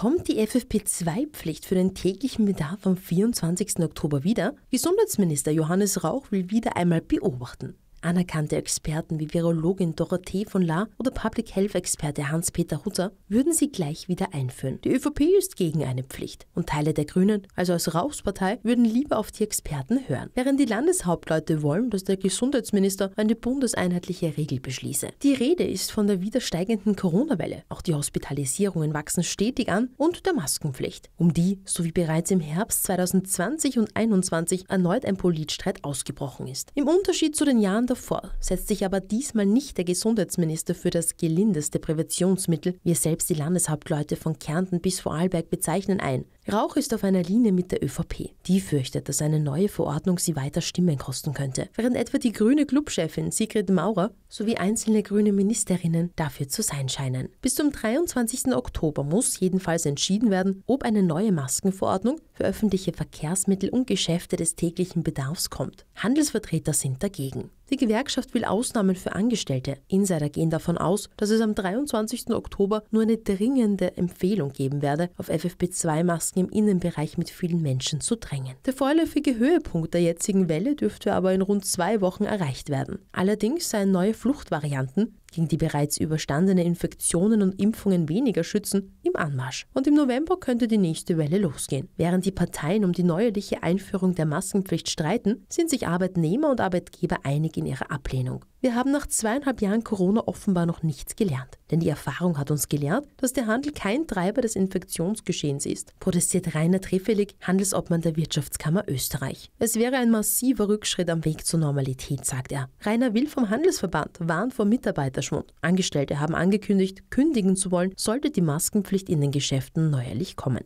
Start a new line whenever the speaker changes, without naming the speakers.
kommt die FFP2-Pflicht für den täglichen Bedarf am 24. Oktober wieder? Gesundheitsminister Johannes Rauch will wieder einmal beobachten. Anerkannte Experten wie Virologin Dorothee von La oder Public Health-Experte Hans-Peter Hutter würden sie gleich wieder einführen. Die ÖVP ist gegen eine Pflicht und Teile der Grünen, also als Rauchspartei, würden lieber auf die Experten hören. Während die Landeshauptleute wollen, dass der Gesundheitsminister eine bundeseinheitliche Regel beschließe. Die Rede ist von der wieder steigenden Corona-Welle. Auch die Hospitalisierungen wachsen stetig an und der Maskenpflicht. Um die, so wie bereits im Herbst 2020 und 2021, erneut ein Politstreit ausgebrochen ist. Im Unterschied zu den Jahren davor setzt sich aber diesmal nicht der Gesundheitsminister für das gelindeste Präventionsmittel, wie selbst die Landeshauptleute von Kärnten bis Vorarlberg bezeichnen, ein, Rauch ist auf einer Linie mit der ÖVP. Die fürchtet, dass eine neue Verordnung sie weiter Stimmen kosten könnte, während etwa die grüne Clubchefin Sigrid Maurer sowie einzelne grüne Ministerinnen dafür zu sein scheinen. Bis zum 23. Oktober muss jedenfalls entschieden werden, ob eine neue Maskenverordnung für öffentliche Verkehrsmittel und Geschäfte des täglichen Bedarfs kommt. Handelsvertreter sind dagegen. Die Gewerkschaft will Ausnahmen für Angestellte. Insider gehen davon aus, dass es am 23. Oktober nur eine dringende Empfehlung geben werde, auf FFP2-Masken im Innenbereich mit vielen Menschen zu drängen. Der vorläufige Höhepunkt der jetzigen Welle dürfte aber in rund zwei Wochen erreicht werden. Allerdings seien neue Fluchtvarianten, gegen die bereits überstandene Infektionen und Impfungen weniger schützen, im Anmarsch. Und im November könnte die nächste Welle losgehen. Während die Parteien um die neuerliche Einführung der Maskenpflicht streiten, sind sich Arbeitnehmer und Arbeitgeber einig in ihrer Ablehnung. Wir haben nach zweieinhalb Jahren Corona offenbar noch nichts gelernt. Denn die Erfahrung hat uns gelernt, dass der Handel kein Treiber des Infektionsgeschehens ist, protestiert Rainer Treffelig, Handelsobmann der Wirtschaftskammer Österreich. Es wäre ein massiver Rückschritt am Weg zur Normalität, sagt er. Rainer Will vom Handelsverband warnt vor Mitarbeiterschwund. Angestellte haben angekündigt, kündigen zu wollen, sollte die Maskenpflicht in den Geschäften neuerlich kommen.